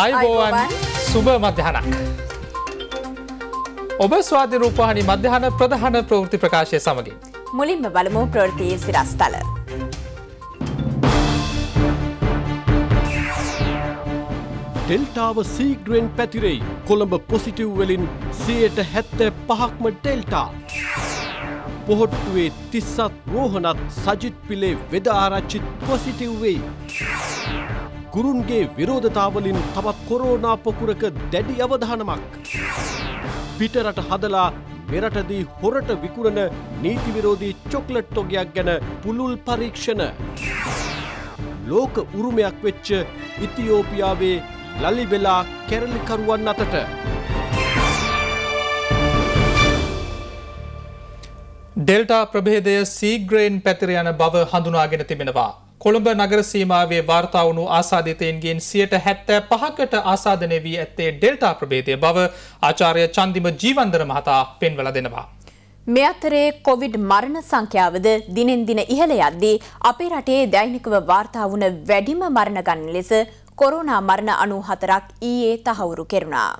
අයිබෝවන් සුභ මධ්‍යහනක්. ඔබ ස්වාධ රූපහනි මධ්‍යහන ප්‍රධාන ප්‍රවෘති ප්‍රකාශය සමගින්. මුලින්ම බලමු ප්‍රෘතිය සිරස්ථල. ඩෙල්ටාව සීග්‍රෙන් පැතිරෙයි කොළඹ පොසිටිව්වලින් සයට හැත්තෑ පහක්ම ඩෙල්ටා. පොහොට්ටුවේ තිස්සත් රෝහණත් සජිත් පිලේ වෙද ආරච්චිත් පොසිටිව් වෙයි. ගුරුන්ගේ විරෝධතාවලින් තවත් කොරෝනා පොකුරක දැඩි අවධානමක්. පිටරට හදලා මෙරටදී හොරට විකුණන නීතිවිරෝධී චොක්ලට් තොගයක් ගැන පුළුල් පරීක්ෂණ. ලෝක උරුමයක් වෙච්ච ඉතියෝපියාවේ ලලිවෙලා කැරලිකරුවන් අතට. ඩෙල්ටා ප්‍රභේදය සීග්‍රයෙන් පැතිර යන බව හඳුනාගෙන තිබෙනවා. කොළඹ නගර සීමාවේ වාර්තා වුණු ආසාදිතයන්ගෙන් 65%කට ආසාදනය වී ඇත්තේ ඩෙල්ටා ප්‍රභේදය බව ආචාර්ය චන්දිම ජීවන්දර මහතා පෙන්වලා දෙනවා. මේ අතරේ කොවිඩ් මරණ සංඛ්‍යාවද දිනෙන් දින ඉහළ යද්දී අපේ රටේ දෛනිකව වාර්තා වුණ වැඩිම මරණ ගණන ලෙස කොරෝනා මරණ 94ක් ඊයේ තහවුරු කෙරුණා.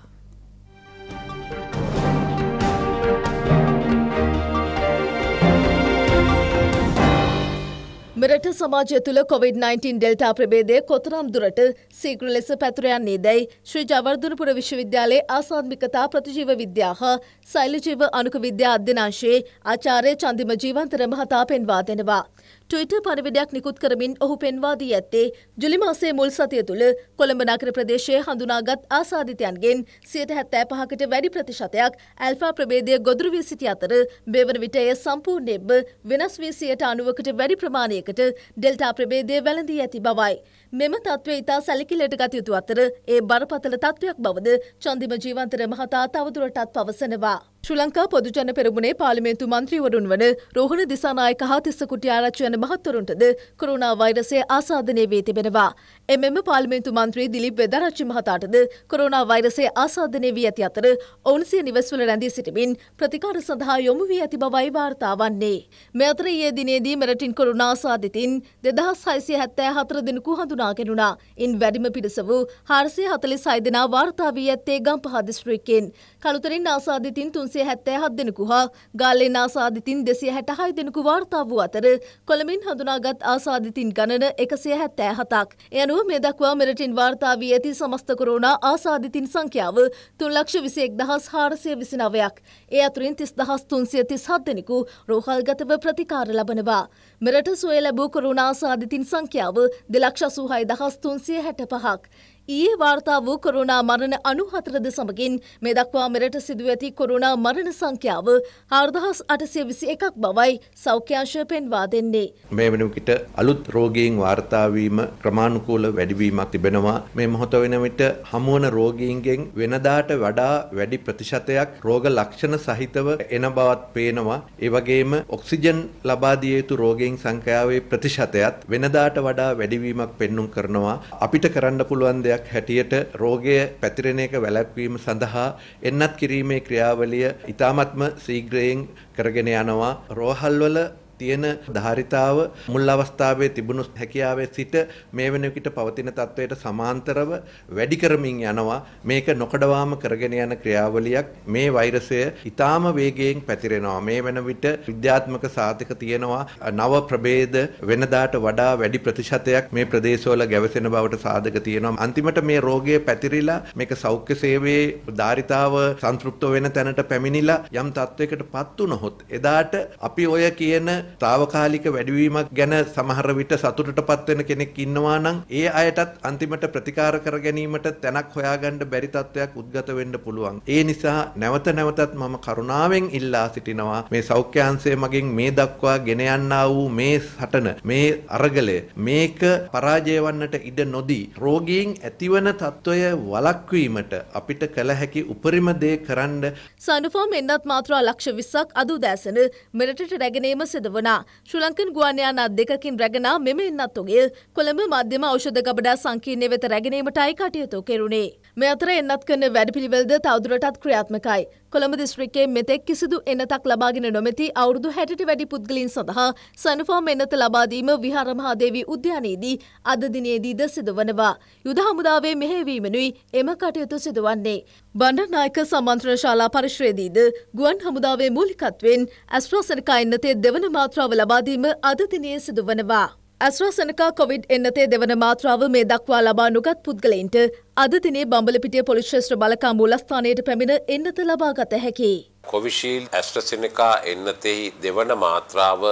මෙරට සමාජය තුළ කොවිD-19 ඩෙල්ටා ප්‍රබේදය කොතරම් දුරට සීග්‍ර ලෙස පැතුරයන්නේ දැයි ශ්‍රී ජවර්ධනපුර විශ්වවිද්‍යාලයේ ආසාත්මිකතා ප්‍රතිජීව විද්‍යා හා සෛලජීව අනුක විද්‍යා අධ්‍යනාංශයේ ආචාර්ය චන්දිම ජීවන්තර මහතා පෙන්වා දෙනවා. ට්විට පණවිඩයක් නිකුත් කරමින් ඔහු පෙන්වා දී ඇත්තේ ජුලි මාසේ මුල් සතිය තුළ කොළඹ නගර ප්‍රදේශයේ හඳුනාගත් ආසාධිතයන්ගෙන් සියයට හැත්තෑ පහකට වැඩි ප්‍රතිශතයක් ඇල්ෆා ප්‍රබේදය ගොදුරු වී සිටි අතර බෙවන විට එය සම්පූර්ණයෙන්ම වෙනස් වී සියයට අනුවකට වැඩි ප්‍රමාණයකට ඩෙල්ටා ප්‍රබේදය වැළඳී ඇති බවයි. මෙම තත්ත්වය ඉතා සැලකිලට ගත යුතු අතර ඒ බරපතල තත්ත්වයක් බවද චන්දිම ජීවන්තර මහතා තවදුරටත් පවසනවා. ශ්‍රී ලංකා පොදුජන පෙරමුණේ පාර්ලිමේන්තු මන්ත්‍රීවරුන් වන රෝහණ දිසානායක හා තිස්සකුටි ආරච්චි වන මහත්වරුන්ටද කොරෝනා වෛරසය ආසාදනය වී තිබෙනවා. එමෙම පාර්ලිමේන්තු මන්ත්‍රී දිලිප් වෙදරච්චි මහතාටද කොරෝනා වෛරසය ආසාදනය වී ඇති අතර ඔවුන් සිය නිවෙස්වල රැඳී සිටමින් ප්‍රතිකාර සඳහා යොමු වී ඇති බවයි වාර්තා වන්නේ. මේ අතර ඊයේ දිනේදී මෙරටින් කොරෝනා සාධිතින් 2674 දිනකු හඳුනා තුනා ගෙනුණා. ඉන් වැඩිම පිරිස වූ හාරසිය හතලි සයිදනා වාර්තා වී ඇත්තේ ගම්පහ දිස්ත්‍රික්කෙන්. කළුතරින් ආසාධිතින් තුන්සේ හැත්තෑ හත් දෙනෙකු හා ගාල්ලෙන් ආසාධිතින් දෙසිය හැටහයි දෙනෙකු වාර්තා වූ අතර කොළමින් හඳුනාගත් ආසාධිතින් ගණන එකසිය හැත්තෑ හතක්. එයනුව මේ දක්වා මෙරටින් වාර්තා වී ඇති සමස්ත කොරෝනා ආසාධිතින් සංඛ්‍යාව තුන්ලක්ෂ විසියෙක් දහස් හාරසය විසිනවයක්. ඒ අතුරින් තිස් දහස් තුන්සිය තිස් හත් දෙනෙකු රෝහල්ගතව ප්‍රතිකාර ලබනවා. මෙරට සොය ලැබූ කොරුණා ආසාධිතින් සංඛ්‍යාව දෙලක්ෂ අසූ හය දහස් තුන්සිය හැට පහක් ඊයේ වාර්තා වූ කොරුණා මරණ අනුහතරද සමගින් මේ දක්වා මෙරට සිදුව ඇති කොරුණා මරණ සංඛ්‍යාව හාර්දහස් අටසය විසි එකක් බවයි සෞඛ්‍යංශය පෙන්වා දෙන්නේ. මේ වනකට අලුත් රෝගීන් වාර්තාවීම ක්‍රමාණුකූල වැඩිවීමක් තිබෙනවා මේ මොහොත වෙන විට හමුවන රෝගීන්ගෙන් වෙනදාට වඩා වැඩි ප්‍රතිශතයක් රෝග ලක්ෂණ සහිතව එන බවත් පේනවා. ඒ වගේම ඔක්සිජන් ලබා දිය යුතු රෝගීන් සංඛ්‍යාවේ ප්‍රතිශතයත් වෙනදාට වඩා වැඩිවීමක් පෙන්눔 කරනවා. අපිට කරන්න පුළුවන් දෙයක් ක්‍රියාවලියක් හැටියට රෝගය පැතිරෙන එක වැළැක්වීම සඳහා එන්නත් කිරීමේ ක්‍රියාවලිය ඉතාමත්ම සීග්‍රයෙන් කරගෙන යනවා. රෝහල්වල තියෙන ධාරිතාව මුල් අවස්ථාවේ තිබුණු හැකියාවේ සිට මේ වෙනකොට පවතින තත්වයට සමාන්තරව වැඩි කරමින් යනවා මේක නොකඩවාම කරගෙන යන ක්‍රියාවලියක් මේ වෛරසය ඊටාම වේගයෙන් පැතිරෙනවා මේ වෙන විට විද්‍යාත්මක සාධක තියෙනවා නව ප්‍රභේද වෙනදාට වඩා වැඩි ප්‍රතිශතයක් මේ ප්‍රදේශවල ගැවසෙන බවට සාධක තියෙනවා අන්තිමට මේ රෝගය පැතිරිලා මේක සෞඛ්‍ය සේවයේ ධාරිතාව සංතෘප්ත වෙන තැනට පැමිණිලා යම් තත්වයකට පත් වුණොත් එදාට අපි ඔය කියන తాවකාලික වැඩිවීමක් ගැන සමහර විට සතුටටපත් වෙන කෙනෙක් ඉන්නවා නම් ඒ අයටත් අන්තිමට ප්‍රතිකාර කර ගැනීමට තැනක් හොයාගන්න බැරි තත්වයක් උද්ගත වෙන්න පුළුවන්. ඒ නිසා නැවත නැවතත් මම කරුණාවෙන් ඉල්ලා සිටිනවා මේ සෞඛ්‍යාංශය මගින් මේ දක්වා ගෙන යන්නා වූ මේ සටන මේ අරගලය මේක පරාජය වන්නට ඉඩ නොදී රෝගීන් ඇතිවන තත්වය වළක්වීමට අපිට කළ හැකි උපරිම දේ කරන්න සනුෆෝම් එන්නත් මාත්‍රා ලක්ෂ 20ක් අද උදෑසන මෙරටට රැගෙනීම සිදුව වන ශ්‍රලංකන් ගුවන්යාන දෙකින් රැගෙන මෙම එන්නත්තුගේ කොළඹ මධ්‍යම ෞෂධ ගබඩා සංකීර්ණය වෙත රැගෙනීමටයි කටයුතු කෙරුණේ. මේ අතර එන්නත් කරන වැඩපිළිවෙලද තවදුරටත් ක්‍රියාත්මකයි. කොළඹ දිස්ත්‍රික්කයේ මෙතෙක් කිසිදු එනතක් ලබාගෙන නොමැති අවුරුදු 60ට වැඩි පුද්ගලයන් සඳහා සනිෆාම් එනත ලබා දීම විහාර මහදේවී උද්‍යානයේදී අද දිනේදීද සිදුවනවා. යුද හමුදාවේ මෙහෙයවීමනුයි එම කටයුතු සිදුවන්නේ. බණ්ඩනායක සමන්ත්‍රණ ශාලා පරිශ්‍රයේදීද ගුවන් හමුදාවේ මූලිකත්වෙන් ඇස්ට්‍රෝසනකා එන්නතේ දෙවන මාත්‍රාව ලබා දීම අද දිනේ සිදුවනවා. ඇස්්‍රසනකා කොවිඩ් එන්නතේ දෙවන මාත්‍රාව මේ දක්වා ලබා නොගත් පුද්ගලයින්ට අද දිනේ බම්බලපිටිය පොලිශ්‍රේෂ්‍ර බලකා මූලස්ථානයට පැමිණ එන්නත ලබාගත හැකි. කොවිශීල් ඇස්ට්‍රසිනකා එන්නතෙහි දෙවන මාත්‍රාව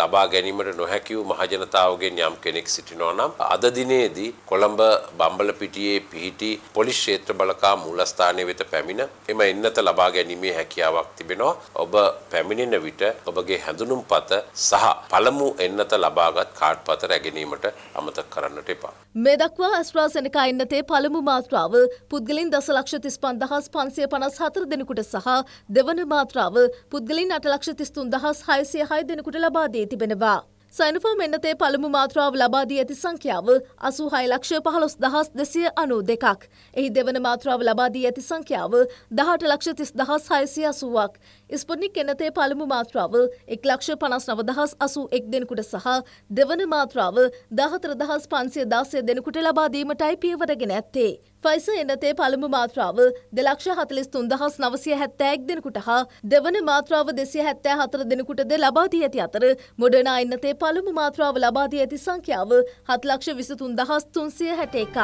ලබා ගැනීමට නොහැකිව මහජනතාවගෙන් යම් කෙනෙක් සිටිනවා නම් අද දිනේදී කොළඹ බම්බලපිටියේ පිහිටි පොලිස් ක්ෂේත්‍ර බලකා මූලස්ථානය වෙත පැමිණ එම එන්නත ලබා ගැනීමේ හැකියාවක් තිබෙනවා ඔබ පැමිණෙන විට ඔබගේ හැඳුනුම්පත සහ පළමු එන්නත ලබාගත් කාඩ්පත රැගෙනීමට අමතක කරන්නට එපා මේ දක්වා ඇස්ට්‍රාසෙනකා එන්නතේ පළමු මාත්‍රාව පුද්ගලින් දසලක්ෂ 35554 දෙනෙකුට සහ දෙවන මාත්‍රාව පුද්ගලින් අටලක්ෂ තිස්තුන් දහස් හයසය හය දෙනකුට ලබාදී තිබෙනවා. සයිනුෆෝම් එන්නතේ පළමු මාත්‍රාව ලබාදී ඇති සංඛ්‍යාව අසූ හයලක්ෂ පහළොස් දහස් දෙසිය අනු දෙකක්. එහි දෙවන මාත්‍රාව ලබාදී ඇති සංඛ්‍යාව දහට ලක්ෂ තිස් දහස් හයසිය අසුවක්. ස්පොට්නික් එනතේ පළමු මාත්‍රාව එක් ලක්ෂ පනස් නවදහස් අසු එක් දෙනෙකුට සහ දෙවන මාත්‍රාව දාහතර දහස් පන්සිය දාසය දෙනෙකුට ලබාදීමටයි පියවරගෙන ඇත්තේ. ෆයිස එනතේ පළමු මාත්‍රාව දෙලක්ෂ හතලිස් තුන්දහස් නවසය හැත්තෑක් දෙනෙකුට හා දෙවන මාත්‍රාව දෙසිය හැත්තෑ හතර දෙනෙකුටද ලබාදී ඇති අතර මොඩනා එන්නතේ පළමු මාත්‍රාව ලබාදී ඇති සංඛ්‍යාව හත්ලක්ෂ විසතුන් දහස් තුන්සිය හැට එකක්.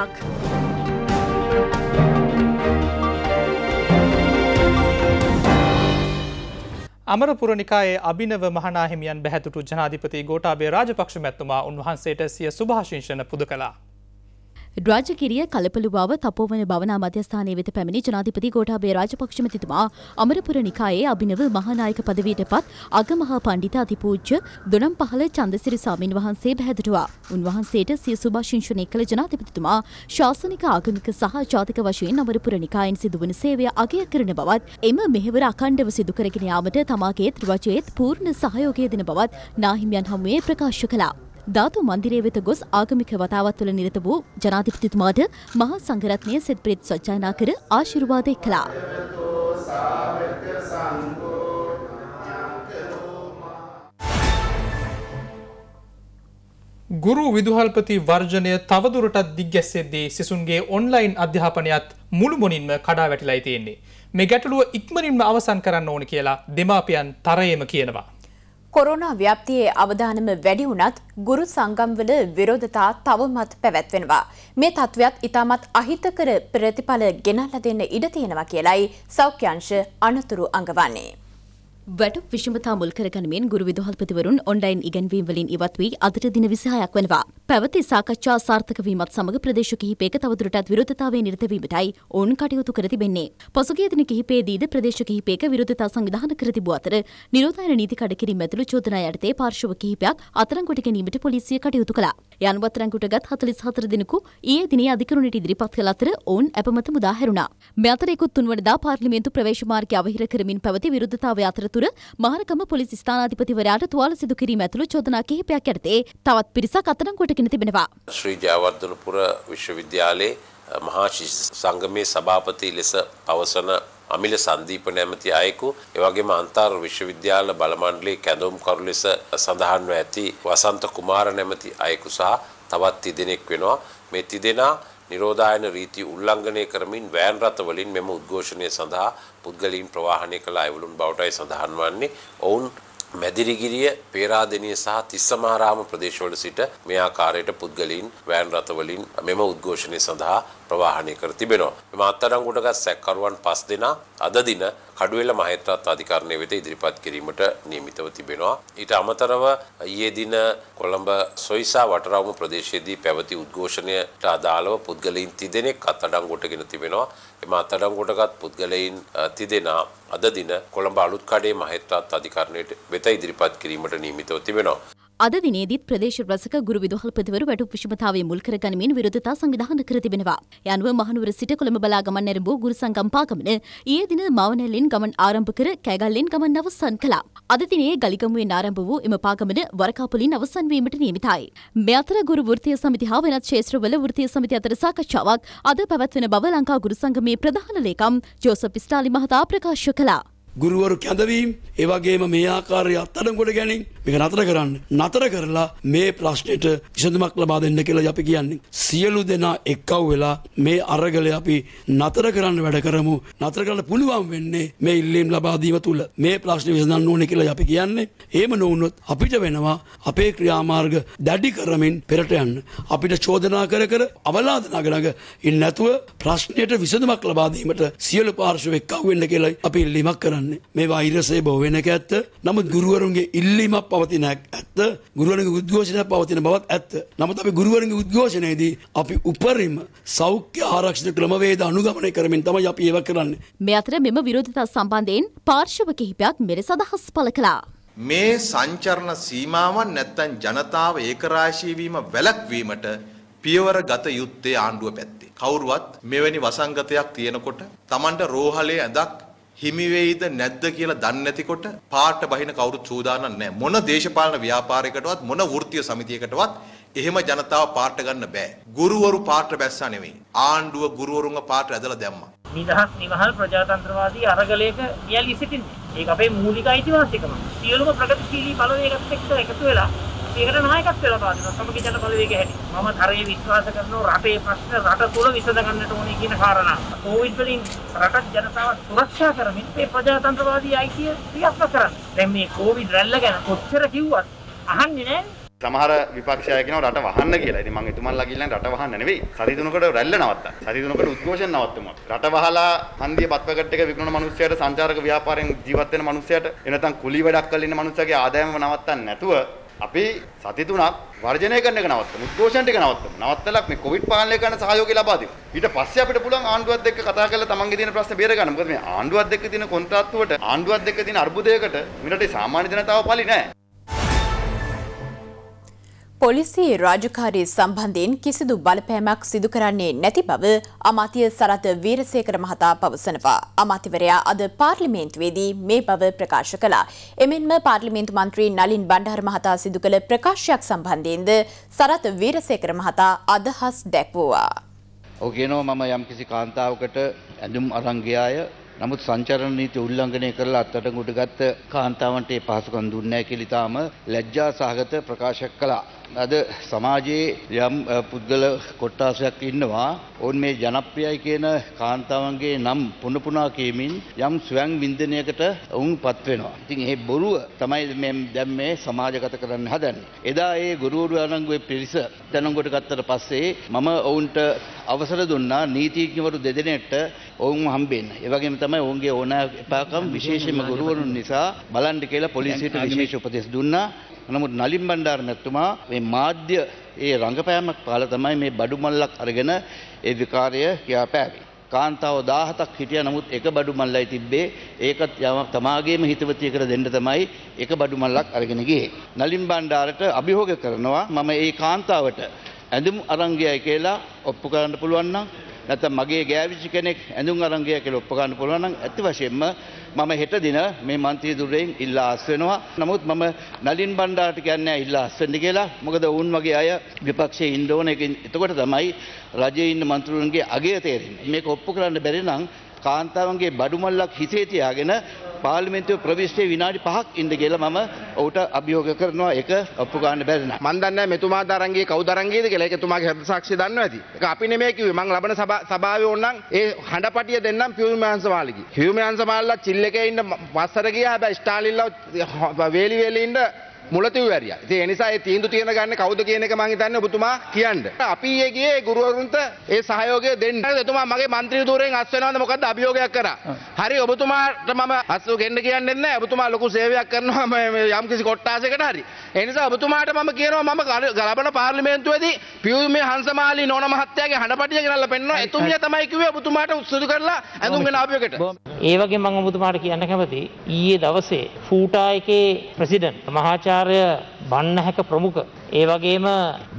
අමරපුර නිකායේ අභිනව මහනාහිමියන් බැහැතුටු ජනාධිපති ගෝටාබේ රාජපක්ෂ මැත්තුමා උන්වහන්සේට සිය සුභාශිංෂණ පුද කළා. රාජකිරිය කලපලුවාව තපෝවන භවනා මධ්‍යස්ථානයේ වෙත පැමිණි ජනාධිපති ගෝඨාභය රාජපක්ෂ මැතිතුමා අමරපුර නිකායේ අභිනව මහානායක පදවියට පත් අගමහා පණ්ඩිත අතිපූජ්‍ය දොනම් පහළ චන්දසිරි සාමීන් වහන්සේ පැහැදිටුවා. උන්වහන්සේට සිය සුභාශිංසනය කළ ජනාධිපතිතුමා ශාසනික ආගමික සහ ජාතික වශයෙන් අමරපුර නිකායෙන් සිදුවන සේවය අගය කරන බවත් එම මෙහෙවර අඛණ්ඩව සිදු කරගෙන යාමට තමාගේ ත්‍රිවචයේත් පූර්ණ සහයෝගය දෙන බවත් නාහිමියන් හමුවේ ප්‍රකාශ කළා. ධාතු මන්දිරය වෙත ගොස් ආගමික වතාවත් තුළ නිරත වූ ජනාධිපතිතුමාට මහා සංඝරත්නය සෙත්ප්‍රේත් සොච්චායනා කර ආශිර්වාද එක්ලා. ගුරු විදුහල්පති වර්ජනය තවදුරටත් දිග්ගැස්සෙද්දී සිසුන්ගේ ඔන්ලයින් අධ්‍යාපනයත් මුළුමොනින්ම කඩා වැටිලයි තියෙන්නේ. මේ ගැටලුව ඉක්මනින්ම අවසන් කරන්න ඕන කියලා දෙමාපියන් තරයම කියනවා. කොරෝනා ව්‍යාප්තියේ අවධානම වැඩි වුණත් ගුරු සංගම්වල විරෝධතා තවමත් පැවැත්වෙනවා. මේ තත්ත්වයක් ඉතාමත් අහිතකර ප්‍රතිඵල ගෙනල්ලා දෙන්න ඉඩ තියෙනවා කියලයි සෞඛ්‍යංශ අනතුරු අඟවන්නේ. වැඩ විෂමතා මුල් කරගනිමින් ගුරු විදුහල්පතිවරුන් ඔන්ලයින් ඉගැන්වීම් වලින් ඉවත් වී අදට දින 26ක් වෙනවා. පැවති සාකච්ඡා සාර්ථක වීමත් සමග ප්‍රදේශ කිහිපයක තවදුරටත් විරෝධතාවය නිරත වීමටයි ඔවුන් කටයුතු කර තිබෙන්නේ. පසුගිය දින කිහිපයේදීද ප්‍රදේශ කිහිපයක විරෝධතා සංවිධාන කර තිබූ අතර නිරෝධායන නීති කඩකිරීම ඇතුළු චෝදනා යටතේ පාර්ශ්ව කිහිපයක් අත්අඩංගුවට ගැනීමට පොලිසිය කටයුතු කළා. යනුව අත්අඩංගුවටගත් 44 දිනකු ඊයේ දිනේ අධිකරණයට ඉදිරිපත් කළ අතර ඔවුන් අපමත මුදා හැරුණා. මේ අතර 1 වනදා පාර්ලිමේන්තු ප්‍රවේශ මාර්ගය අවහිර කරමින් පැවති විරුද්ධතාවය අතරතුර මහරකම පොලිස් ස්ථානාධිපතිවරයාට තුවාල සිදු කිරීම ඇතුළු චෝදනා කිහිපයක් යටතේ තවත් පිරිසක් අත්අඩංගුවට පවත්වගෙන තිබෙනවා. ශ්‍රී ජයවර්ධනපුර විශ්වවිද්‍යාලයේ මහා ශිෂ්‍ය සංගමේ සභාපති ලෙස පවසන අමිල සන්දීප නැමැති අයෙකු එවැගේම අන්තර් විශ්වවිද්‍යාල බල මණ්ඩලයේ කැඳවුම් කරු ලෙස සඳහන්ව ඇති වසන්ත කුමාර නැමැති අයෙකු සහ තවත් තිදෙනෙක් වෙනවා මේ තිදෙනා නිරෝධායන රීති උල්ලංඝනය කරමින් වෑන් රථ වලින් මෙම උද්ඝෝෂණය සඳහා පුද්ගලයන් ප්‍රවාහනය කළ අයවලුන් බවටයි සඳහන් වන්නේ. ඔවුන් මැදිරිගිරිය පේරාදෙනිය සහ තිස්සමාරාම ප්‍රදේශවල සිට මේ ආකාරයට පුද්ගලයන් වෑන් රථවලින් මෙම උද්ඝෝෂණය සඳහා ප්‍රවාහනය කර තිබෙනවා. මෙම අත්අඩංගුවට ගත් සැකකරුවන් පස් දෙනා අද දින කඩුවෙල මහේත්‍රාත් අධිකරණය වෙත ඉදිරිපත් කිරීමට නියමිතව තිබෙනවා. ඊට අමතරව ඊයේ දින කොළඹ සොයිසා වටරවුම ප්‍රදේශයේදී පැවති උද්ඝෝෂණයට අදාළව පුද්ගලයින් තිදෙනෙක් අත්අඩංගුවටගෙන තිබෙනවා. එම අත්අඩංගුවටගත් පුද්ගලයින් තිදෙනා අද දින කොළඹ අලුත් කඩේ මහේත්‍රාත් අධිකරණයට වෙත ඉදිරිපත් කිරීමට නියමිතව තිබෙනවා. අද දිනේදීත් ප්‍රදේශ රසක ගුරු විදුහල්පතිවරු වැටුප් විෂමතාවේ මුල් කර ගනිමින් විරෝධතා සංවිධානය කර තිබෙනවා. යනුව මහනුවර සිට කොළඹ බලා ගමන් නැරඹූ ගුරු සංගම් පාගමන ඊයේ දින මවනැල්ලෙන් ගමන් ආරම්භ කර කෑගල්ලෙන් ගමන් අවසන් කළා. අද දිනේ ගලිගමුවෙන් ආරම්භ වූ එම පාගමන වරකාපොලින් අවසන් වීමට නියමිතයි. මේ අතර ගුරු වෘත්තීය සමිති හා වෙනත් ක්ෂේත්‍රවල වෘත්තීය සමිති අතර සාකච්ඡාවක් අද පැවැත්වෙන බව ලංකා ගුරු සංගමේ ප්‍රධාන ලේකම් ජෝසප් ස්ටාලි මහතා ප්‍රකාශ කළා. ගුරුවරු කැඳවීම් ඒවගේම මේ ආකාරය අත්තඩගොඩ ගැනින් මේක නතර කරන්න. නතර කරලා මේ ප්‍රශ්නයට විසඳමක් ලබා දෙන්න කියලා අපි කියන්නේ. සියලු දෙනා එක්කව් වෙලා මේ අරගල අපි නතර කරන්න වැඩ කරමු. නතර කරන්න පුළුවන් වෙන්නේ මේ ඉල්ලීම් ලබා දීම තුල. මේ ප්‍රශ්නේ විසඳන්න ඕනේ කියලා අපි කියන්නේ. එහෙම නොවුනොත් අපිට වෙනවා අපේ ක්‍රියාමාර්ග දැඩි කරමින් පෙරට යන්න. අපිට චෝදනා කර කර අවලාදනා කරග ඉන්නේ නැතුව ප්‍රශ්නයට විසඳමක් ලබා දීමට සියලු පාර්ශ්ව එක්කව් වෙන්න කියලා අපි ඉල්ලීමක් කරන්නේ. කරන්නේ. මේ වෛරසය බොවෙනක ඇත්ත. නමුත් ගුරුවරුන්ගේ ඉල්ලීමක් පවතින ඇත්ත. ගුරුවරුන්ගේ උද්ඝෝෂණයක් පවතින බවත් ඇත්ත. නමුත් අපි ගුරුවරුන්ගේ උද්ඝෝෂණයේදී අපි උපරිම සෞඛ්‍ය ආරක්ෂණ ක්‍රමවේද අනුගමනය කරමින් තමයි අපි ඒවා කරන්නේ. මේ අතර මෙම විරෝධතා සම්බන්ධයෙන් පාර්ශව කිහිපයක් මෙරෙස අදහස් පළ කළා. මේ සංචරණ සීමාවන් නැත්තන් ජනතාව ඒකරාශී වීම වැළැක්වීමට පියවර ගත යුත්තේ ආණ්ඩුව පැත්තේ. කවුරුවත් මෙවැනි වසංගතයක් තියෙනකොට Tamanට රෝහලේ ඇඳක් හිමි වෙයිද නැද්ද කියලා දන්නේ නැතිකොට පාට බහින කවුරුත් සූදානම් නැහැ. මොන දේශපාලන ව්‍යාපාරයකටවත් මොන වෘත්තීය සමිතියකටවත් එහෙම ජනතාව පාට ගන්න බෑ. ගුරුවරු පාට බැස්සා නෙමෙයි. ආණ්ඩුව ගුරුවරුන්ව පාට ඇදලා දැම්මා. නිදහස් නිවහල් ප්‍රජාතන්ත්‍රවාදී අරගලයක යැලී සිටින්නේ. ඒක අපේ මූලික අයිතිවාසිකම. සියලුම ප්‍රගතිශීලී බලවේගත් එක්ක එකතු වෙලා ඒකට නායකත්වය ලබා දෙනවා සමගිජන බලවේගය හැටි. මම තරයේ විශ්වාස කරනවා රටේ ප්‍රශ්න රට තුල විසඳ ගන්නට ඕනේ කියන කාරණා. කොවිඩ් වලින් රටක් ජනතාව සුරක්ෂා කරමින් මේ ප්‍රජාතන්ත්‍රවාදී අයිතිය ක්‍රියාත්මක කරන්න. දැන් මේ කොවිඩ් රැල්ල ගැන කොච්චර කිව්වත් අහන්නේ නැහැ. සමහර විපක්ෂය කියනවා රට වහන්න කියලා. ඉතින් මම එතුමන්ලා ගිහින් රට වහන්න නෙවෙයි. සති තුනකට රැල්ල නවත්තා. සති තුනකට උද්ඝෝෂණ නවත්තමු. රට වහලා හන්දිය බත් පැකට් එක විකුණන මිනිස්සයාට සංචාරක ව්‍යාපාරයෙන් ජීවත් වෙන මිනිස්සයාට එනතම් කුලි වැඩක් කරලා ඉන්න මිනිස්සගේ ආදායම නවත්තන්න නැතුව අපි සති තුනක් වර්ජනය කරන එක නවත්තමු. උද්ඝෝෂණ ටික නවත්තමු. නවත්තලා මේ කොවිඩ් පාලනය කරන සහයෝගය ලබා දෙමු. ඊට පස්සේ අපිට පුළුවන් ආණ්ඩුවත් එක්ක කතා කරලා තමන්ගේ තියෙන ප්‍රශ්න බේර ගන්න. මොකද මේ ආණ්ඩුවත් එක්ක තියෙන කොන්ත්‍රාත්තුවට ආණ්ඩුවත් එක්ක තියෙන අර්බුදයකට මිරටේ සාමාන්‍ය ජනතාව පලි නෑ. පොලිසියේ රාජකාරී සම්බන්ධයෙන් කිසිදු බලපෑමක් සිදු කරන්නේ නැති බව අමාත්‍ය සරත් වීරසේකර මහතා පවසනවා. අමාත්‍යවරයා අද පාර්ලිමේන්තුවේදී මේ බව ප්‍රකාශ කළා. එමෙන්ම පාර්ලිමේන්තු මන්ත්‍රී නලින් බණ්ඩාර මහතා සිදු කළ ප්‍රකාශයක් සම්බන්ධයෙන්ද සරත් වීරසේකර මහතා අදහස් දැක්වුවා. ඔහු කියනවා මම යම්කිසි කාන්තාවකට ඇඳුම් අරන් ගියාය නමුත් සංචාරණ නීති උල්ලංඝනය කරලා අත්අඩංගුවට ගත්ත කාන්තාවන්ට ඒ පහසුකම් දුන්නේ නැහැ කියලා ඊටාම ලැජ්ජා සහගත ප්‍රකාශ කළා. අද සමාජයේ යම් පුද්ගල කොට්ටාසයක් ඉන්නවා. ඔවුන් මේ ජනප්‍රියයි කියන කාන්තාවන්ගේ නම් පුන පුනා කියමින් යම් ස්වයං වින්දනයකට ඔවුන් පත් වෙනවා. ඉතින් ඒ බොරුව තමයි මේ දැන් මේ සමාජගත කරන්න හදන්නේ. එදා ඒ ගුරුවරු අනංගුවේ පිරිස දැනුගොඩ ගත්තට පස්සේ මම ඔවුන්ට අවසර දුන්නා නීතිඥවරු දෙදෙනෙක්ට ඔවුන් හම්බෙන්න. ඒ වගේම තමයි ඔවුන්ගේ ඕනෑ එපාකම් විශේෂම ගුරුවරුන් නිසා බලන්න කියලා පොලිසියට විශේෂ උපදෙස් දුන්නා. නමුත් නලින් බණ්ඩාර මැතිතුමා මේ මාධ්‍ය ඒ රඟපෑමක් පාල තමයි මේ බඩු මල්ලක් අරගෙන ඒ විකාරය කියා පෑවේ. කාන්තාව 17ක් හිටියා නමුත් එක බඩු මල්ලයි තිබ්බේ ඒකත් යමක් තමාගේම හිතවතියකට දෙන්න තමයි එක බඩු මල්ලක් අරගෙන ගියේ. නලින් බණ්ඩාරට අභියෝග කරනවා මම ඒ කාන්තාවට ඇඳුම් අරන් ගියයි කියලා ඔප්පු කරන්න පුළුවන් නම් නැත්නම් මගේ ගෑවිච්ච කෙනෙක් ඇඳුම් අරන් ගියා කියලා ඔප්ප ගන්න පුළුවන් නම් ඇත්ත වශයෙන්ම මම හෙට දින මේ മന്ത്രി දුරෙන් ඉල්ලා අස් වෙනවා. නමුත් මම නලින් බණ්ඩාරට කියන්නේ ඉල්ලා අස් වෙන්න කියලා. මොකද වුන් වගේ අය විපක්ෂයේ ඉන්න ඕන. ඒක එතකොට තමයි රජයේ ඉන්න മന്ത്രിවරුන්ගේ අගය තේරෙන්නේ. මේක ඔප්පු කරන්න බැරි නම් කාන්තාවන්ගේ බඩු මල්ලක් හිතේ තියාගෙන පාර්ලිමේන්තුව ප්‍රවිශ්ටේ විනාඩි පහක් ඉන්න කියලා මම ඔහුට අභියෝග කරනවා ඒක ඔප්පු ගන්න බැරි නෑ මන් දන්නේ මෙතුමා තරංගේ කවුද තරංගේද කියලා ඒක තුමාගේ හෘද සාක්ෂිය දන්නවා ඇති ඒක අපි නෙමෙයි කිව්වේ මං ලබන සභාවේ ඕනනම් ඒ හඬපටිය දෙන්නම් පියුමයන් සමාලගේ පියුමයන් සමාලලා චිල් එකේ ඉන්න වස්සර ගියා හැබැයි ස්ටාලින්ලා වේලි වේලි ඉන්න මුලතිවරිය. ඉතින් ඒ නිසා ඒ තීන්දුව තියෙන ගන්න කවුද කියන එක මම හිතන්නේ ඔබතුමා කියන්න. අපි ඊයේ ගියේ ගුරුවරුන්ට ඒ සහයෝගය දෙන්න. එතුමා මගේ മന്ത്രി ධූරයෙන් අස් වෙනවද මොකද්ද අභියෝගයක් කරා. හරි ඔබතුමාට මම අස්සු ගෙන්න කියන්නේ නැහැ. ඔබතුමා ලොකු සේවයක් කරනවා යම් කිසි කොට්ටාසයකට හරි. ඒ නිසා ඔබතුමාට මම කියනවා මම ගලබන පාර්ලිමේන්තුවේදී පියුමේ හංසමාලි නෝන මහත්තයාගේ හඬපටිය ගෙනල්ලා පෙන්නනවා. එතුමිය තමයි කිව්වේ ඔබතුමාට උත්සුදු කරලා ඇඳුම් ගෙන ආපියකට. ඒ වගේ මම ඔබතුමාට කියන්න කැමතියි ඊයේ දවසේ ෆූටා එකේ ප්‍රෙසිඩන්ට් මහාචාර්ය ආචාර්ය බණ්ණහැක ප්‍රමුඛ ඒ වගේම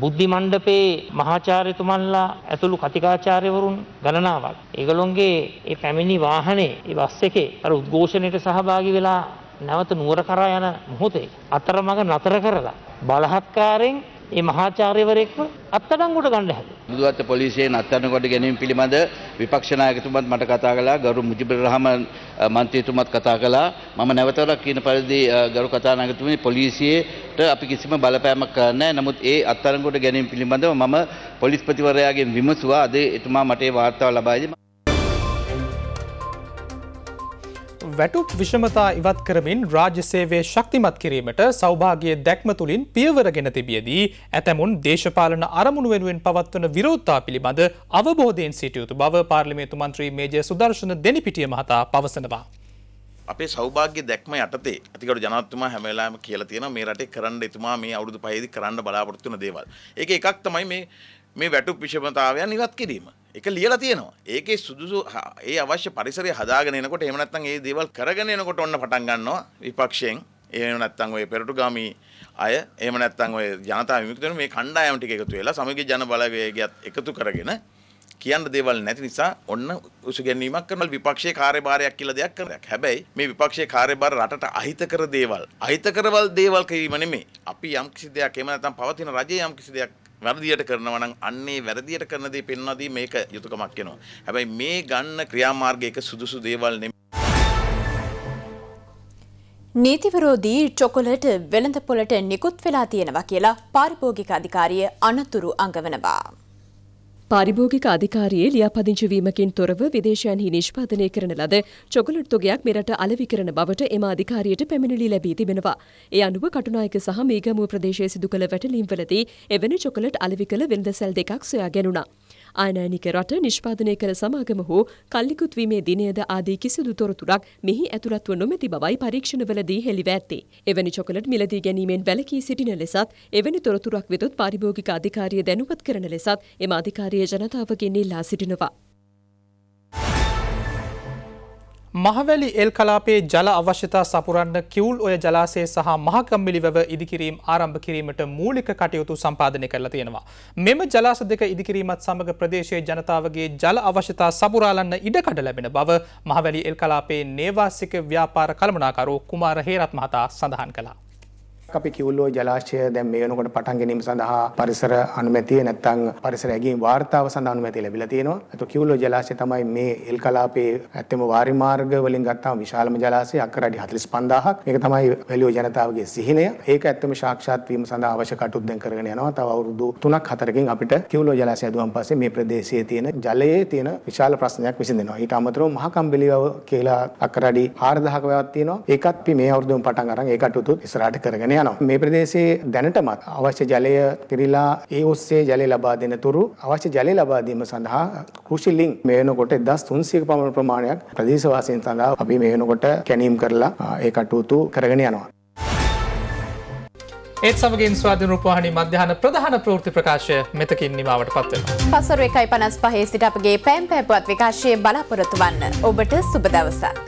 බුද්ධි මණ්ඩපේ මහාචාර්යතුමන්ලා ඇතුළු කතිකාචාර්යවරුන් ගණනාවක්. ඒගොල්ලොන්ගේ ඒ පැමිණි වාහනේ ඒ බස් එකේ අර උද්ඝෝෂණයට සහභාගී වෙලා නැවත නුවර කරා යන මොහොතේ අතරමඟ නතර කරලා බලහත්කාරයෙන් ඒ මහාචාර්යවරයෙක්ම අත්තඩංගුවට ගන්න හැදුවා. බුදුහත් පොලිසියෙන් අත්අඩංගුවට ගැනීම පිළිබඳ විපක්ෂ නායකතුමත් මට කතා කළා, ගරු මුජිබුර් රහමන් මන්ත්‍රීතුමත් කතා කළා. මම නැවතවරක් කියන පරිදි ගරු කතානායකතුමනි පොලිසියට අපි කිසිම බලපෑමක් කරන්නේ නමුත් ඒ අත්අඩංගුවට ගැනීම පිළිබඳව මම පොලිස්පතිවරයාගෙන් විමසුවා. අද එතුමා මට ඒ වාර්තාව ලබා වැටුප් විෂමතා ඉවත් කරමින් රාජ්‍ය සේවේ ශක්තිමත් කිරීමට සෞභාගයේ දැක්ම තුළින් පියවර ගෙන තිබියදී ඇතැමුන් දේශපාලන අරමුණු වෙනුවෙන් පවත්වන විරෝත්තා පිළිබඳ අවබෝධයෙන් සිටියයුතු බව පාර්ලිමේතු මන්ත්‍රී මේජය සුදර්ශන දෙනිපිටිය මහතා පවසනවා. අපේ සෞභාග්‍ය දැක්ම යටතේ ඇතිකට ජනතුමා හැමලාම කියලා තියෙන මේ රටේ කරන්න එතුමා මේ අවුරුදු පහේදී කරන්න බලාපොරොත්තු වෙන දේවල්. ඒක එකක් තමයි මේ මේ වැටු පිෂමතාවයන් ඉවත් කිරීම. එක ලියලා තියෙනවා. ඒකේ සුදුසු ඒ අවශ්‍ය පරිසරය හදාගෙන එනකොට එහෙම නැත්නම් ඒ දේවල් කරගෙන එනකොට ඔන්න පටන් ගන්නවා විපක්ෂයෙන්. එහෙම නැත්නම් ඔය පෙරටුගාමි අය එහෙම නැත්නම් ඔය ජනතා විමුක්තිය මේ කණ්ඩායම ටික එකතු වෙලා සමගි ජන බලවේගයත් එකතු කරගෙන කියන්න දේවල් නැති නිසා ඔන්න උසුගැන්වීමක් කරනවා විපක්ෂයේ කාර්යභාරයක් කියලා දෙයක් කරයක්. හැබැයි මේ විපක්ෂයේ කාර්යභාර රටට අහිතකර දේවල් අහිතකරවල් දේවල් කිරීම නෙමෙයි. අපි යම් කිසි දෙයක් එහෙම නැත්නම් පවතින රජයේ යම් කිසි දෙයක් වැරදියට කරනවා නම් අන්නේ වැරදියට කරන දේ පෙන්වා දී මේක යුතුයකමක් වෙනවා. හැබැයි මේ ගන්න ක්‍රියාමාර්ගයක සුදුසු දේවල් නෙමෙයි. නීතිවිරෝධී චොකොලට් වෙළඳපොළට නිකුත් වෙලා තියෙනවා කියලා පාරිභෝගික අධිකාරිය අනතුරු අඟවනවා. පාරිභෝගික අධිකාරියේ ලියාපදිංචි වීමකින් තොරව විදේශයන්හි නිෂ්පාදනය කරන ලද චොකලට් තොගයක් මෙරට අලෙවි කරන බවට එම අධිකාරියට පැමිණිලි ලැබී තිබෙනවා. ඒ අනුව කටුනායක සහ මීගමුව ප්‍රදේශයේ සිදු කළ වැටලීම්වලදී එවැනි චොකලට් අලෙවි කළ වෙළඳසැල් දෙකක් සොයා ගැනුණා. ආයනයනික රට නිෂ්පාදනය කළ සමාගම හෝ කල්ලිකුත්වීමේ දිනයද ආදී කිසිදු තොරතුරක් මෙහි ඇතුළත්ව නොමැති බවයි පරීක්ෂණවලදී හෙළිව ඇත්තේ. එවැනි චොකලට් මිලදී ගැනීමෙන් වැළකී සිටින ලෙසත් එවැනි තොරතුරක් වෙතොත් පාරිභෝගික අධිකාරිය දැනුවත් කරන ලෙසත් එම අධිකාරිය ජනතාවගෙන් ඉල්ලා සිටිනවා. මහවැලි එල් කලාපේ ජල අවශ්‍යතා සපුරන්න කිවුල් ඔය ජලාසය සහ මහකම්මිලි වැව ඉදිකිරීම් ආරම්භ කිරීමට මූලික කටයුතු සම්පාධනය කරලා තියෙනවා. මෙම ජලාස දෙක ඉදිකිරීමත් සමඟ ප්‍රදේශයේ ජනතාවගේ ජල අවශ්‍යතා සපුරාලන්න ඉඩකඩ ලැබෙන බව මහවැලි එල් කලාපේ නේවාසික ව්‍යාපාර කළමනාකරු කුමාර හේරත් මහතා සඳහන් කලා. අපි කිව්ලෝ ජලාශය දැන් මේ වෙනකොට පටන් ගැනීම සඳහා පරිසර අනුමැතිය නැත්නම් පරිසර ඇගීම් වාර්තාව සඳහා අනුමැතිය ලැබිලා තියෙනවා. ඒතකොට කිව්ලෝ ජලාශය තමයි මේ එල් කලාපයේ ඇත්තම වාරි මාර්ග වලින් ගත්තාම විශාලම ජලාශය අක්කර අඩි 45000ක්. මේක තමයි වැලියෝ ජනතාවගේ සිහිනය. ඒක ඇත්තම සාක්ෂාත් වීම සඳහා අවශ්‍ය කටයුතු දැන් කරගෙන යනවා. තව අවුරුදු 3ක් 4කින් අපිට කිව්ලෝ ජලාශය ඇදුවන් පස්සේ මේ ප්‍රදේශයේ තියෙන ජලයේ තියෙන විශාල ප්‍රශ්නයක් විසඳෙනවා. ඊට අමතරව මහකම්බලියව කියලා අක්කර අඩි 4000ක වැවක් තියෙනවා. ඒකත් අපි මේ අවුරුදුම පටන් අරන් ඒ කටයුතු ඉස්සරහට කරගෙන යනවා. යනවා. මේ ප්‍රදේශයේ දැනටමත් අවශ්‍ය ජලය තිරිලා ඒ ඔස්සේ ජලය ලබා දෙන තුරු අවශ්‍ය ජලය ලබා දීම සඳහා කෘෂි ලිං මේ වෙනකොට 1300ක පමණ ප්‍රමාණයක් ප්‍රදේශවාසීන් සඳහා අපි මේ වෙනකොට කැණීම් කරලා ඒ කටයුතු කරගෙන යනවා. ඒත් සමගින් ස්වාධන රූපවාහනි මධ්‍යහන ප්‍රධාන ප්‍රෘති ප්‍රකාශය මෙතකින් නිමාවට පත්ව. පසරුව එකයි පනස් පහේ සිට අපගේ පැම් පැපුවත් විකාශය බලාපොරොතු වන්න ඔබට සුබදවසක්.